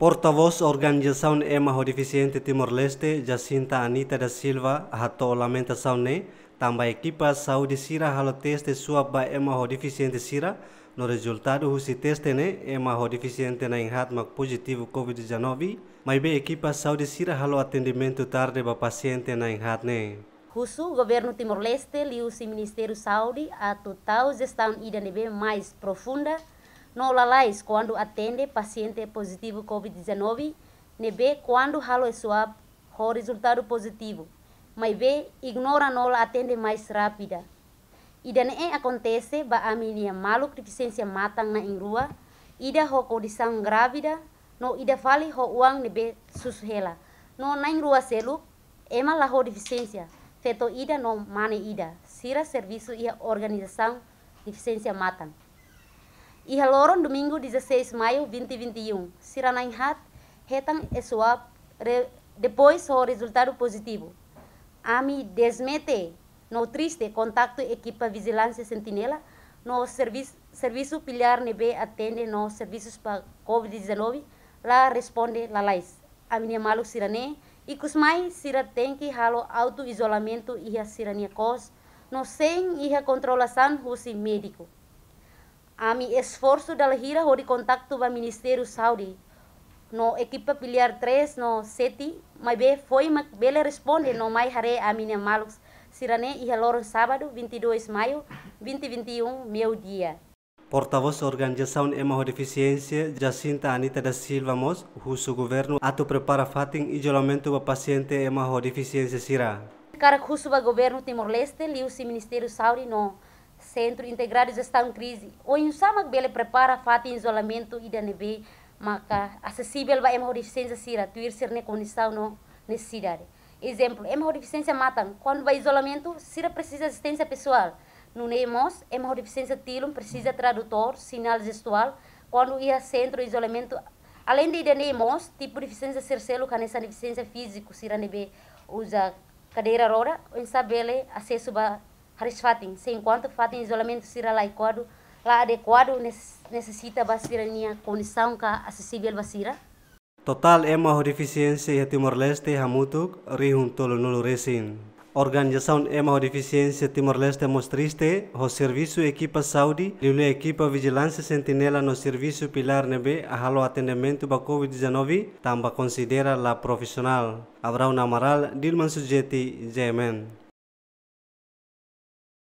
Porta-voz Organização Ema Rodificiente Timor-Leste, Jacinta Anita da Silva, hatou lamentação ne, também equipa saúde sira halo teste suab ba Ema Rodificiente sira, no resultado o teste ne, Ema Rodificiente na enhatmak positivo COVID-19, mas a equipa saúde sira halo atendimento tarde para paciente na enhat ne. Husu governo Timor-Leste liu si Ministério Saúde a total gestão idanebe mais profunda, no lalais quando atende paciente positivo COVID-19, nebe quando halo é swab com resultado positivo, mas B ignora no atende mais rápida. Ida ne acontece ba aminia malu deficiência matang na ingrua, ida ho condição grávida, no ida fale ho uang nebe sushela. No na ingrua selu, ema la ho deficiência, feto ida no mane ida, sira serviço e organização deficiência matang. E rolaram domingo 16 de maio 2021. Siranainhat retang esuap re, depois o resultado positivo. AMI desmete no triste contato equipa vigilância sentinela no serviço serviço Pilar neve atende nos serviços para COVID-19 lá responde lá lais. A minha malu sirane e cusmai sira tem que halo auto isolamento e a sirania cos no sem e a controlação husi médico. a mi de la gira de contacto el ministerio Saudi. No equipa piliar 3, no SETI, mas be foi mas bele responde no mai hare a minha malux. Sirane el sábado 22 de maio 2021, meu día Portavoz Organização Emma Deficiência, Jacinta Anita da Silva Mos, cujo governo ato prepara fatin isolamento para paciente Emma Deficiência Sira. Cara cujo gobierno Timor-Leste, liu se Ministério Saudi no Centro Integrado de Gestão Crise. O Insamak Bele prepara fato de isolamento e DNB, maka acessível para a deficiência sira, tuir ser condição no necessidade. Exemplo, é uma deficiência Quando vai isolamento, sira precisa assistência pessoal. No NEMOS, é tilum deficiência precisa tradutor, sinal gestual. Quando ia centro isolamento, além de NEMOS, é tipo de deficiência cercelo, canessa deficiência física, a nebe usa cadeira rora, o Insabele acesso para Fatin. Se enquanto fazem isolamento será adequado, lá adequado necessita basirania condição que acessível basira. Total ema é deficiência ya Timor Leste hamutuk rihun tolo resin. Organização ema é deficiência Timor Leste mostriste o serviço equipa Saudi liule equipa vigilância sentinela no serviço pilar nebe a atendimento da COVID-19 também considera la profissional. Abraão Amaral, Dilman Sujeti, Jemen.